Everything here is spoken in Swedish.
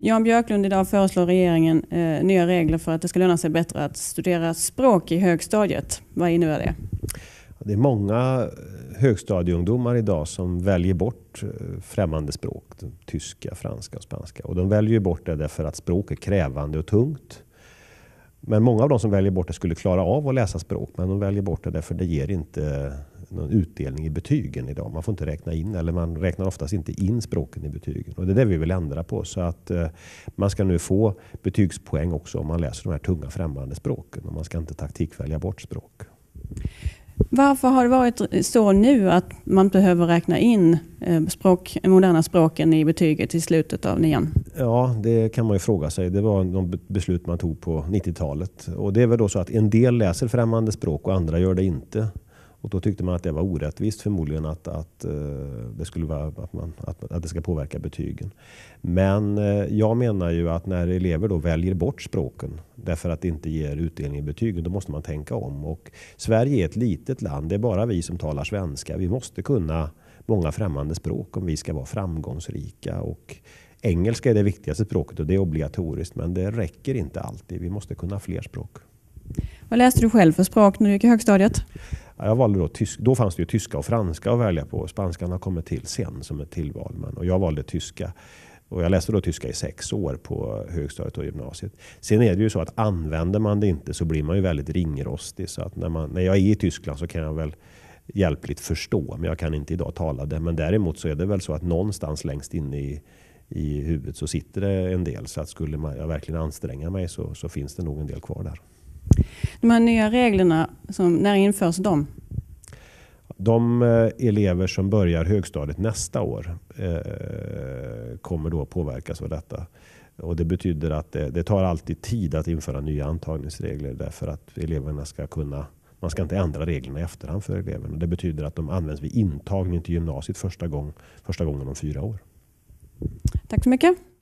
Jan Björklund idag föreslår regeringen eh, nya regler för att det ska löna sig bättre att studera språk i högstadiet. Vad innebär det? Det är många eh, högstadieungdomar idag som väljer bort eh, främmande språk. Tyska, franska och spanska. Och de väljer bort det därför att språk är krävande och tungt. Men många av de som väljer bort det skulle klara av att läsa språk men de väljer bort det därför att det ger inte någon utdelning i betygen idag. Man får inte räkna in eller man räknar oftast inte in språken i betygen och det är det vi vill ändra på så att eh, man ska nu få betygspoäng också om man läser de här tunga främmande språken och man ska inte taktikvälja bort språk. Varför har det varit så nu att man behöver räkna in eh, språk, moderna språken i betyget i slutet av nian? Ja, det kan man ju fråga sig. Det var de beslut man tog på 90-talet. Och det är väl då så att en del läser främmande språk och andra gör det inte. Och då tyckte man att det var orättvist förmodligen att, att, eh, det, skulle vara, att, man, att, att det ska påverka betygen. Men eh, jag menar ju att när elever då väljer bort språken därför att det inte ger utdelning i betygen, då måste man tänka om. Och Sverige är ett litet land. Det är bara vi som talar svenska. Vi måste kunna många främmande språk om vi ska vara framgångsrika. Och engelska är det viktigaste språket och det är obligatoriskt, men det räcker inte alltid. Vi måste kunna fler språk. Vad läste du själv för språk när du gick i högstadiet? Jag valde då tysk. Då fanns det ju tyska och franska att välja på. Spanskan har kommit till sen som ett tillval. Men, och jag valde tyska. Och jag läste då tyska i sex år på högstadiet och gymnasiet. Sen är det ju så att använder man det inte så blir man ju väldigt ringrostig. Så att när, man, när jag är i Tyskland så kan jag väl hjälpligt förstå, men jag kan inte idag tala det. Men däremot så är det väl så att någonstans längst inne i, i huvudet så sitter det en del. Så att skulle man, jag verkligen anstränga mig så, så finns det nog en del kvar där. De här nya reglerna, som, när införs de? De eh, elever som börjar högstadiet nästa år eh, kommer då påverkas av detta. Och det betyder att det, det, tar alltid tid att införa nya antagningsregler därför att eleverna ska kunna man ska inte ändra reglerna i efterhand för eleverna. Det betyder att de används vid intagning till gymnasiet första, gång, första gången om fyra år. Tack så mycket.